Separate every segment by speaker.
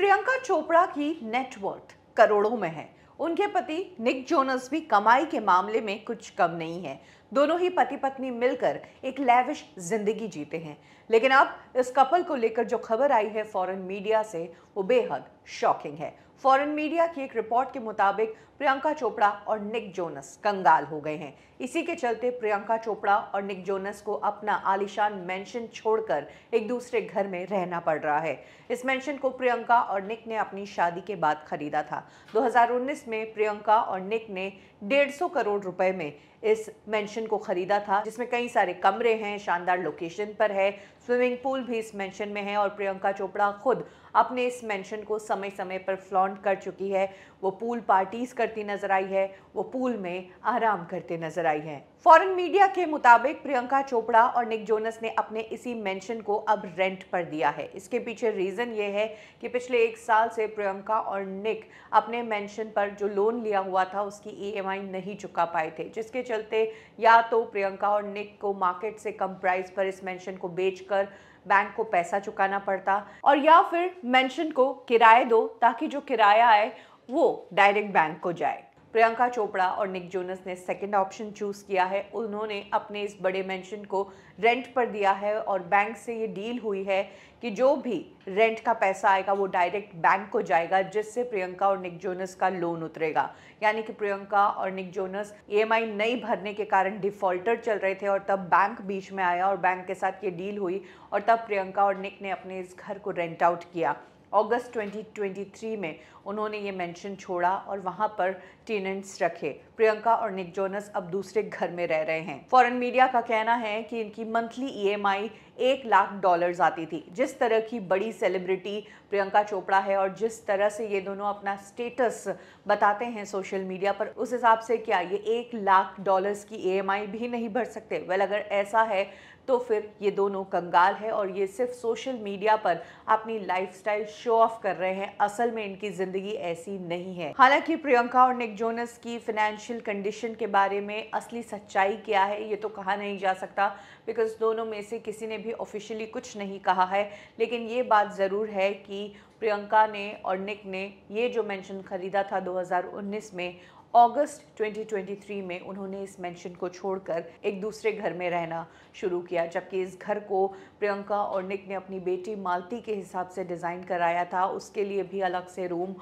Speaker 1: प्रियंका चोपड़ा की नेटवर्थ करोड़ों में है उनके पति निक जोनस भी कमाई के मामले में कुछ कम नहीं है दोनों ही पति पत्नी मिलकर एक लैविश जिंदगी जीते हैं लेकिन अब इस कपल को लेकर जो खबर आई है फॉरेन मीडिया से वो बेहद शॉकिंग है फॉरेन मीडिया की एक रिपोर्ट के मुताबिक प्रियंका चोपड़ा और निक जोनस कंगाल हो गए हैं इसी के चलते प्रियंका चोपड़ा और निक जोनस को अपना आलिशान मेंशन छोड़कर एक दूसरे घर में रहना पड़ रहा है इस मेंशन को प्रियंका और निक ने अपनी शादी के बाद खरीदा था 2019 में प्रियंका और निक ने डेढ़ करोड़ रुपए में इस मेंशन मैंशन को ख़रीदा था जिसमें कई सारे कमरे हैं शानदार लोकेशन पर है स्विमिंग पूल भी इस मैंशन में है और प्रियंका चोपड़ा खुद अपने इस मैंशन को समय समय पर फ्लॉन्ट कर चुकी है वो पूल पार्टीज़ करती नज़र आई है वो पूल में आराम करते नज़र आई है फॉरेन मीडिया के मुताबिक प्रियंका चोपड़ा और निक जोनस ने अपने इसी मेंशन को अब रेंट पर दिया है इसके पीछे रीज़न ये है कि पिछले एक साल से प्रियंका और निक अपने मेंशन पर जो लोन लिया हुआ था उसकी ई e नहीं चुका पाए थे जिसके चलते या या तो प्रियंका और निक को मार्केट से कम प्राइस पर इस मेंशन को बेचकर बैंक को पैसा चुकाना पड़ता और या फिर मेंशन को किराए दो ताकि जो किराया आए वो डायरेक्ट बैंक को जाए प्रियंका चोपड़ा और निक जोनस ने सेकंड ऑप्शन चूज़ किया है उन्होंने अपने इस बड़े मेंशन को रेंट पर दिया है और बैंक से ये डील हुई है कि जो भी रेंट का पैसा आएगा वो डायरेक्ट बैंक को जाएगा जिससे प्रियंका और निक जोनस का लोन उतरेगा यानी कि प्रियंका और निक जोनस ई e नहीं भरने के कारण डिफ़ॉल्टर चल रहे थे और तब बैंक बीच में आया और बैंक के साथ ये डील हुई और तब प्रियंका और निक ने अपने इस घर को रेंट आउट किया अगस्त 2023 में उन्होंने ये मेंशन छोड़ा और वहां पर टेनेंट्स रखे प्रियंका और निक जोनस अब दूसरे घर में रह रहे हैं फॉरेन मीडिया का कहना है कि इनकी मंथली ईएमआई एक लाख डॉलर्स आती थी जिस तरह की बड़ी सेलिब्रिटी प्रियंका चोपड़ा है और जिस तरह से ये दोनों अपना स्टेटस बताते हैं सोशल मीडिया पर उस हिसाब से क्या ये एक लाख डॉलर्स की ई भी नहीं भर सकते वेल अगर ऐसा है तो फिर ये दोनों कंगाल है और ये सिर्फ सोशल मीडिया पर अपनी लाइफस्टाइल शो ऑफ कर रहे हैं असल में इनकी ज़िंदगी ऐसी नहीं है हालांकि प्रियंका और निक जोनस की फिनेंशियल कंडीशन के बारे में असली सच्चाई क्या है ये तो कहा नहीं जा सकता बिकॉज दोनों में से किसी ने भी भी ऑफिशियली कुछ नहीं कहा है लेकिन ये बात ज़रूर है कि प्रियंका ने और निक ने ये जो मेंशन ख़रीदा था 2019 में अगस्त 2023 में उन्होंने इस मेंशन को छोड़कर एक दूसरे घर में रहना शुरू किया जबकि इस घर को प्रियंका और निक ने अपनी बेटी मालती के हिसाब से डिज़ाइन कराया था उसके लिए भी अलग से रूम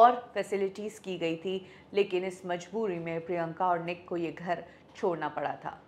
Speaker 1: और फैसिलिटीज़ की गई थी लेकिन इस मजबूरी में प्रियंका और निक को ये घर छोड़ना पड़ा था